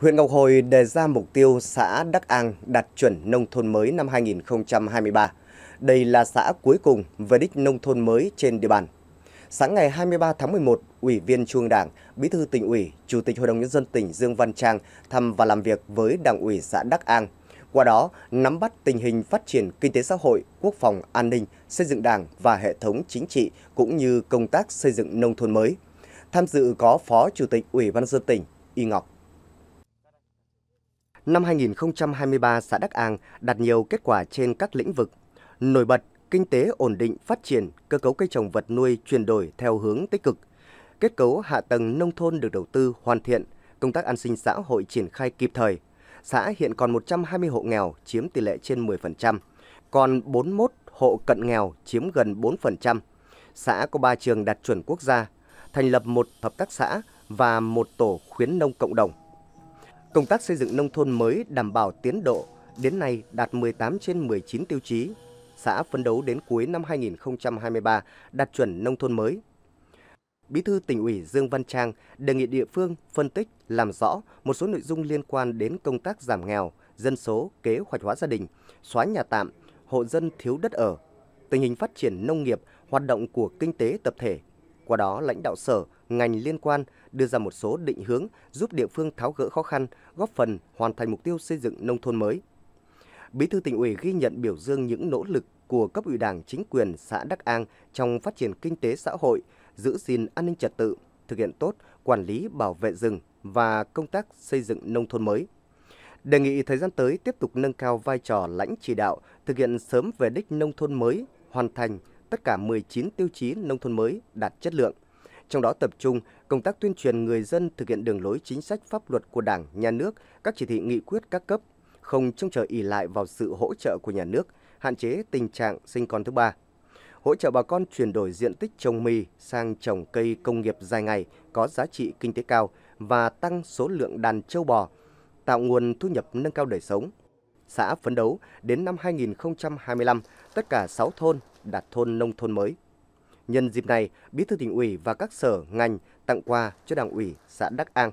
Huyện Ngọc Hồi đề ra mục tiêu xã Đắc An đạt chuẩn nông thôn mới năm 2023. Đây là xã cuối cùng về đích nông thôn mới trên địa bàn. Sáng ngày 23 tháng 11, Ủy viên Trung Đảng, Bí thư tỉnh ủy, Chủ tịch Hội đồng Nhân dân tỉnh Dương Văn Trang thăm và làm việc với Đảng ủy xã Đắc An. Qua đó, nắm bắt tình hình phát triển kinh tế xã hội, quốc phòng, an ninh, xây dựng đảng và hệ thống chính trị cũng như công tác xây dựng nông thôn mới. Tham dự có Phó Chủ tịch Ủy ban dân tỉnh Y Ngọc năm 2023 xã Đắc An đạt nhiều kết quả trên các lĩnh vực. Nổi bật, kinh tế ổn định phát triển, cơ cấu cây trồng vật nuôi chuyển đổi theo hướng tích cực. Kết cấu hạ tầng nông thôn được đầu tư hoàn thiện, công tác an sinh xã hội triển khai kịp thời. Xã hiện còn 120 hộ nghèo chiếm tỷ lệ trên 10%, còn 41 hộ cận nghèo chiếm gần 4%. Xã có 3 trường đạt chuẩn quốc gia, thành lập một hợp tác xã và một tổ khuyến nông cộng đồng. Công tác xây dựng nông thôn mới đảm bảo tiến độ đến nay đạt 18 trên 19 tiêu chí. Xã phấn đấu đến cuối năm 2023 đạt chuẩn nông thôn mới. Bí thư tỉnh ủy Dương Văn Trang đề nghị địa phương phân tích, làm rõ một số nội dung liên quan đến công tác giảm nghèo, dân số, kế hoạch hóa gia đình, xóa nhà tạm, hộ dân thiếu đất ở, tình hình phát triển nông nghiệp, hoạt động của kinh tế tập thể, qua đó, lãnh đạo sở, ngành liên quan đưa ra một số định hướng giúp địa phương tháo gỡ khó khăn, góp phần hoàn thành mục tiêu xây dựng nông thôn mới. Bí thư tỉnh ủy ghi nhận biểu dương những nỗ lực của cấp ủy Đảng, chính quyền xã Đắc An trong phát triển kinh tế xã hội, giữ gìn an ninh trật tự, thực hiện tốt quản lý bảo vệ rừng và công tác xây dựng nông thôn mới. Đề nghị thời gian tới tiếp tục nâng cao vai trò lãnh chỉ đạo, thực hiện sớm về đích nông thôn mới, hoàn thành tất cả 19 tiêu chí nông thôn mới đạt chất lượng. Trong đó tập trung công tác tuyên truyền người dân thực hiện đường lối chính sách pháp luật của Đảng, Nhà nước, các chỉ thị nghị quyết các cấp, không trông chờ ỉ lại vào sự hỗ trợ của nhà nước, hạn chế tình trạng sinh con thứ ba. Hỗ trợ bà con chuyển đổi diện tích trồng mì sang trồng cây công nghiệp dài ngày có giá trị kinh tế cao và tăng số lượng đàn châu bò, tạo nguồn thu nhập nâng cao đời sống xã phấn đấu đến năm 2025, tất cả 6 thôn đạt thôn nông thôn mới. Nhân dịp này, Bí thư tỉnh ủy và các sở, ngành tặng quà cho Đảng ủy xã Đắc An